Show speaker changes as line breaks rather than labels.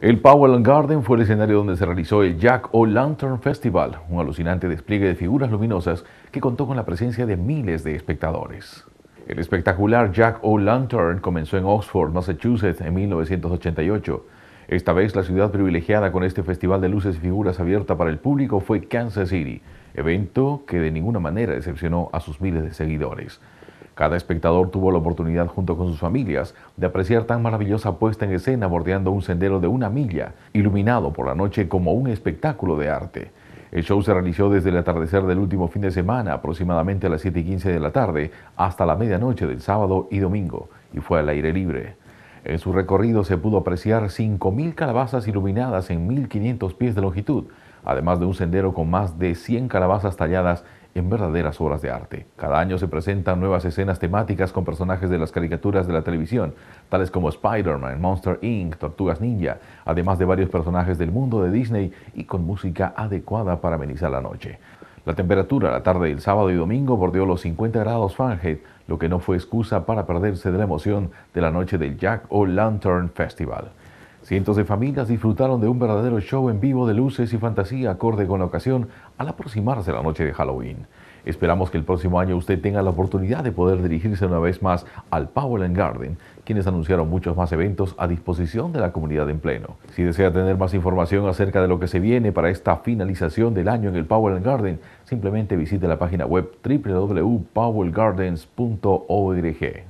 El Powell Garden fue el escenario donde se realizó el Jack O' Lantern Festival, un alucinante despliegue de figuras luminosas que contó con la presencia de miles de espectadores. El espectacular Jack O' Lantern comenzó en Oxford, Massachusetts, en 1988. Esta vez la ciudad privilegiada con este festival de luces y figuras abierta para el público fue Kansas City, evento que de ninguna manera decepcionó a sus miles de seguidores. Cada espectador tuvo la oportunidad, junto con sus familias, de apreciar tan maravillosa puesta en escena bordeando un sendero de una milla, iluminado por la noche como un espectáculo de arte. El show se realizó desde el atardecer del último fin de semana, aproximadamente a las 7 y 15 de la tarde, hasta la medianoche del sábado y domingo, y fue al aire libre. En su recorrido se pudo apreciar 5.000 calabazas iluminadas en 1.500 pies de longitud, además de un sendero con más de 100 calabazas talladas en verdaderas obras de arte. Cada año se presentan nuevas escenas temáticas con personajes de las caricaturas de la televisión, tales como Spider-Man, Monster Inc., Tortugas Ninja, además de varios personajes del mundo de Disney y con música adecuada para amenizar la noche. La temperatura la tarde del sábado y domingo bordeó los 50 grados Fahrenheit, lo que no fue excusa para perderse de la emoción de la noche del Jack o Lantern Festival. Cientos de familias disfrutaron de un verdadero show en vivo de luces y fantasía acorde con la ocasión al aproximarse la noche de Halloween. Esperamos que el próximo año usted tenga la oportunidad de poder dirigirse una vez más al Powell Garden, quienes anunciaron muchos más eventos a disposición de la comunidad en pleno. Si desea tener más información acerca de lo que se viene para esta finalización del año en el Powell Garden, simplemente visite la página web www.powellgardens.org.